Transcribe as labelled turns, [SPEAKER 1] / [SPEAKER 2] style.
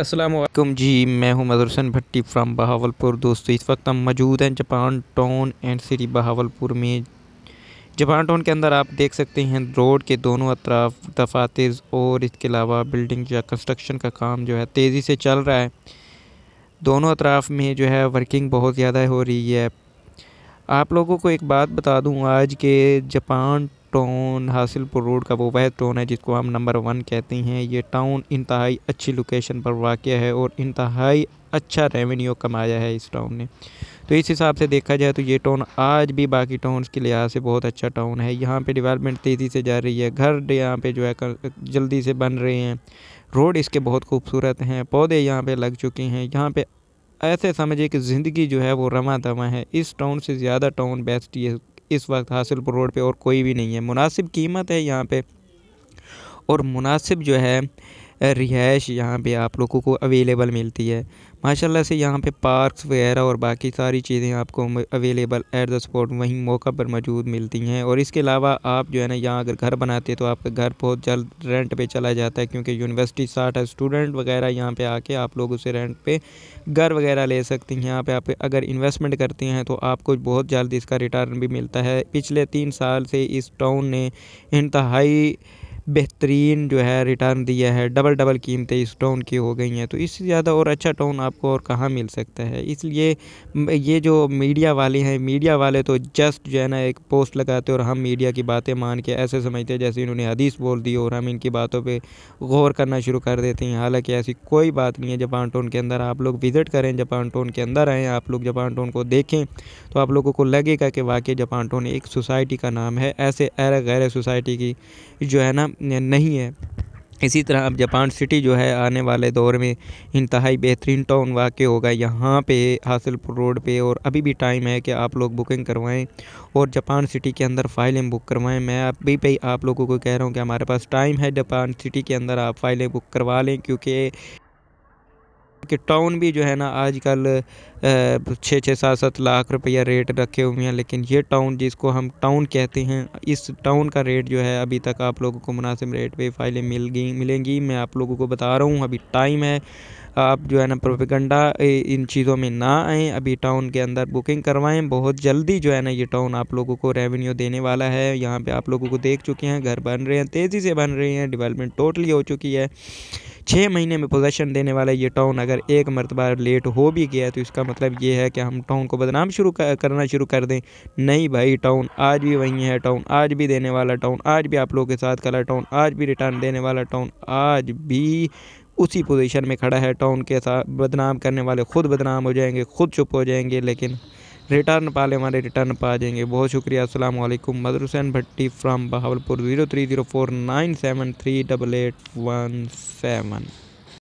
[SPEAKER 1] असलम जी मैं हूं mother Bhatti from Bahawalpur दोस्तों इस वक्त हम मौजूद हैं Japan town and city Bahawalpur में जापान टाउन के अंदर आप देख सकते हैं रोड के दोनों अतराफ दफातर और इसके अलावा बिल्डिंग या कंस्ट्रक्शन का काम जो है तेज़ी से चल रहा है दोनों अतराफ़ में जो है वर्किंग बहुत ज़्यादा हो रही है आप लोगों को एक बात बता दूँ आज के जापान टाउन हासिलपुर रोड का वो वह टाउन है जिसको हम नंबर वन कहते हैं ये टाउन इंतहाई अच्छी लोकेशन पर वाक़ है और इंतहाई अच्छा रेवेन्यू कमाया है इस टाउन ने तो इस हिसाब से देखा जाए तो ये टाउन आज भी बाकी टाउन्स के लिहाज से बहुत अच्छा टाउन है यहाँ पे डेवलपमेंट तेज़ी से जा रही है घर यहाँ पे जो है जल्दी से बन रहे हैं रोड इसके बहुत खूबसूरत हैं पौधे यहाँ पे लग चुके हैं यहाँ पे ऐसे समझिए कि ज़िंदगी जो है वो रवा तवा है इस टाउन से ज़्यादा टाउन बेस्ट ये इस वक्त हासिलपुर रोड पे और कोई भी नहीं है मुनासिब कीमत है यहाँ पे और मुनासिब जो है रिहाइश यहाँ पे आप लोगों को अवेलेबल मिलती है माशाल्लाह से यहाँ पे पार्क्स वगैरह और बाकी सारी चीज़ें आपको अवेलेबल एट द स्पॉट वहीं मौका पर मौजूद मिलती हैं और इसके अलावा आप जो है ना यहाँ अगर घर बनाते हैं तो आपका घर बहुत जल्द रेंट पे चला जाता है क्योंकि यूनिवर्सिटी साठ स्टूडेंट वगैरह यहाँ पे आके आप लोग उसे रेंट पे घर वगैरह ले सकती हैं यहाँ पर आप अगर इन्वेस्टमेंट करते हैं तो आपको बहुत जल्द इसका रिटर्न भी मिलता है पिछले तीन साल से इस टाउन ने इंतहाई बेहतरीन जो है रिटर्न दिया है डबल डबल कीमतें इस टोन की हो गई हैं तो इससे ज़्यादा और अच्छा टोन आपको और कहाँ मिल सकता है इसलिए ये जो मीडिया वाले हैं मीडिया वाले तो जस्ट जो है ना एक पोस्ट लगाते और हम मीडिया की बातें मान के ऐसे समझते हैं जैसे इन्होंने हदीस बोल दी और हम इनकी बातों पर गौर करना शुरू कर देते हैं हालाँकि ऐसी कोई बात नहीं है जापान टोन के अंदर आप लोग विज़िट करें जापान टोन के अंदर आएँ आप लोग जापान टोन को देखें तो आप लोगों को लगेगा कि वाकई जापान टोन एक सोसाइटी का नाम है ऐसे अरे गैर सोसाइटी की जो है ना नहीं है इसी तरह अब जापान सिटी जो है आने वाले दौर में इंतहाई बेहतरीन टाउन वाक़ होगा यहाँ पे हासिलपुर रोड पे और अभी भी टाइम है कि आप लोग बुकिंग करवाएं और जापान सिटी के अंदर फ़ाइलें बुक करवाएं मैं अभी पे आप लोगों को कह रहा हूँ कि हमारे पास टाइम है जापान सिटी के अंदर आप फ़ाइलें बुक करवा लें क्योंकि कि टाउन भी जो है ना आजकल छः छः सात सात लाख रुपया रेट रखे हुए हैं लेकिन ये टाउन जिसको हम टाउन कहते हैं इस टाउन का रेट जो है अभी तक आप लोगों को मुनासिब रेट पे फाइलें मिल गई मिलेंगी मैं आप लोगों को बता रहा हूँ अभी टाइम है आप जो है ना प्रोपिगंडा इन चीज़ों में ना आएँ अभी टाउन के अंदर बुकिंग करवाएं बहुत जल्दी जो है ना ये टाउन आप लोगों को रेवेन्यू देने वाला है यहाँ पे आप लोगों को देख चुके हैं घर बन रहे हैं तेज़ी से बन रहे हैं डेवलपमेंट टोटली हो चुकी है छः महीने में पोजेशन देने वाला ये टाउन अगर एक मरतबा लेट हो भी गया तो इसका मतलब ये है कि हम टाउन को बदनाम शुरू करना शुरू कर दें नहीं भाई टाउन आज भी वही है टाउन आज भी देने वाला टाउन आज भी आप लोगों के साथ कला टाउन आज भी रिटर्न देने वाला टाउन आज भी उसी पोजीशन में खड़ा है टाउन के साथ बदनाम करने वाले खुद बदनाम हो जाएंगे खुद चुप हो जाएंगे लेकिन रिटर्न पा ले हमारे रिटर्न पा जाएंगे बहुत शुक्रिया असल मदर Hussain Bhatti from Bahawalpur zero three zero four nine seven three double eight one seven